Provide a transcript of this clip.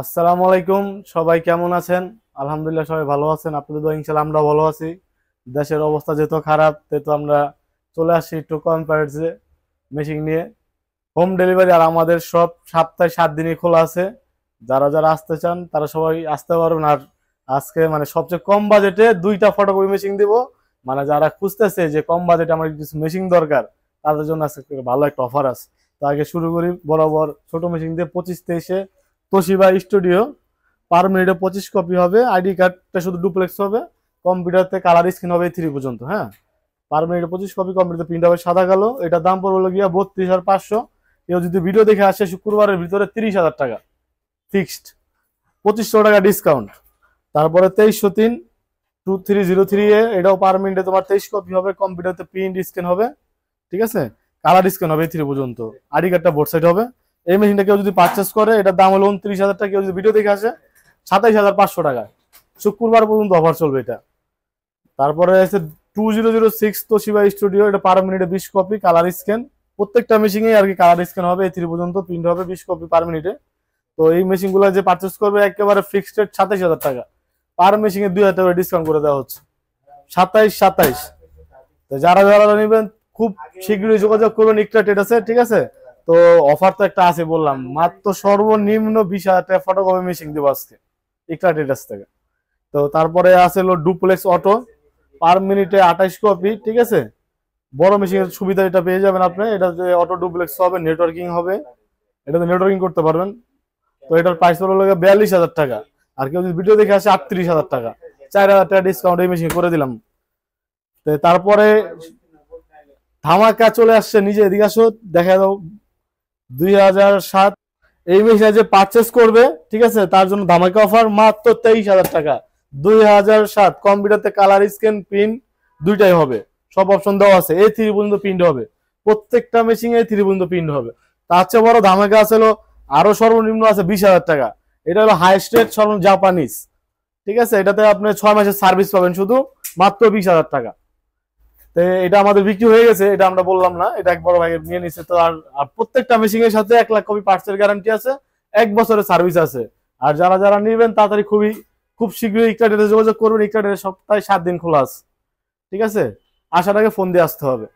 আসসালামু আলাইকুম সবাই কেমন আছেন আলহামদুলিল্লাহ সবাই ভালো আছেন আপনাদের ইনশাল্লাহ আমরা ভালো আছি দেশের অবস্থা যেহেতু খারাপ তেতো আমরা চলে আসি একটু কনফারেন্সে মেশিন নিয়ে হোম ডেলিভারি আর আমাদের সব সপ্তাহে সাত দিনই খোলা আছে যারা যারা আসতে চান তারা সবাই আসতে পারবেন আর আজকে মানে সবচেয়ে কম বাজেটে দুইটা ফটোকপি মেশিন দিব মানে যারা খুঁজতেছে যে কম বাজেটে আমার কিছু মেশিন দরকার তাদের জন্য আজকে ভালো একটা অফার আছে তো আগে শুরু করি বরাবর ছোট মেশিন দিয়ে পঁচিশ তেইশে তোশিবা স্টুডিও পার মিনিটে পঁচিশ কপি হবে আইডি কার্ডটা শুধু ডুপ্লেক্স হবে কম্পিউটারতে কালার স্ক্রিন হবে থ্রি পর্যন্ত হ্যাঁ পার মিনিটে পঁচিশ কপি কম্পিউটার প্রিন্ট হবে সাদা কালো এটা দাম পড়বে গিয়া বত্রিশ হাজার পাঁচশো কেউ যদি ভিডিও দেখে আসে শুক্রবারের ভিতরে তিরিশ হাজার টাকা ফিক্সড পঁচিশশো টাকা ডিসকাউন্ট তারপরে তেইশশো তিন টু থ্রি জিরো থ্রি এ এটাও পার মিনিটে তোমার তেইশ কপি হবে কম্পিউটারতে প্রিন্ট স্ক্যান হবে ঠিক আছে কালার স্ক্যান হবে থ্রি পর্যন্ত আইডি কার্ডটা বোর্ড সাইড হবে এই মেশিনটা কেউ যদি পারচেস করে এটার দাম হলো উনত্রিশ হাজার টাকা কেউ যদি ভিডিও দেখে আসে সাতাইশ হাজার পাঁচশো টাকা শুক্রবার পর্যন্ত অফার চলবে এটা তারপরে আছে টু জিরো জিরো সিক্স তো তোশিবা স্টুডিও এটা পার মিনিটে বিশ কপি কালার স্ক্যান প্রত্যেকটা মেশিনে আর কি কালার স্ক্যান হবে এই থ্রি পর্যন্ত প্রিন্ট হবে বিশ কপি পার মিনিটে তো এই মেশিনগুলো যে পারচেস করবে একেবারে ফিক্সড রেট সাতাইশ হাজার টাকা পার মেশিনে দুই হাজার টাকা ডিসকাউন্ট করে দেওয়া হচ্ছে সাতাইশ সাতাইশ তো যারা যারা নেবেন খুব শীঘ্রই যোগাযোগ করবেন ইকটা ট্রেড আছে ঠিক আছে তো অফার তো একটা আছে বললাম মাত্র সর্বনিম্ন বিশ হাজার টাকা ফটোকপি মেশিন দেবো আজকে একটা ডেটাস থেকে তো তারপরে আছে হলো ডুপ্লেক্স অটো পার মিনিটে আঠাইশ কপি ঠিক আছে বড় মেশিনের সুবিধা এটা পেয়ে যাবেন আপনি এটা যে অটো ডুপ্লেক্স হবে নেটওয়ার্কিং হবে এটাতে নেটওয়ার্কিং করতে পারবেন তো এটার প্রাইস হলো বিয়াল্লিশ হাজার টাকা আর কেউ যদি ভিডিও দেখে আসে আটত্রিশ হাজার টাকা চার হাজার টাকা ডিসকাউন্ট এই মেশিন করে দিলাম তো তারপরে ধামাকা চলে আসছে নিজে এদিকে আসো দেখা যাও দুই এই মেশিনটা যে পারচেস করবে ঠিক আছে তার জন্য ধামাকা অফার মাত্র তেইশ হাজার টাকা দুই হাজার সাত কম্পিউটারতে কালার স্ক্যান প্রিন্ট দুইটাই হবে সব অপশন দেওয়া আছে এই থ্রি পর্যন্ত প্রিন্ট হবে প্রত্যেকটা মেশিনে এ থ্রি পর্যন্ত প্রিন্ট হবে তার চেয়ে বড় ধামাকা আছে হলো আরো সর্বনিম্ন আছে বিশ হাজার টাকা এটা হলো হাইস্ট রেট সর্ব জাপানিজ ঠিক আছে এটাতে আপনি ছয় মাসের সার্ভিস পাবেন শুধু মাত্র বিশ হাজার টাকা এটা আমাদের বিক্রি হয়ে গেছে এটা আমরা বললাম না এটা এক বড় ভাই নিয়ে নিচ্ছে তো আর প্রত্যেকটা মেশিং এর সাথে এক লাখ কপি পার্সেল গ্যারান্টি আছে এক বছরের সার্ভিস আছে আর যারা যারা নিবেন তাড়াতাড়ি খুবই খুব শীঘ্রই ইকটা যোগাযোগ করবেন ইকটা সপ্তাহে সাত দিন খোলা আছে ঠিক আছে আসার আগে ফোন দিয়ে আসতে হবে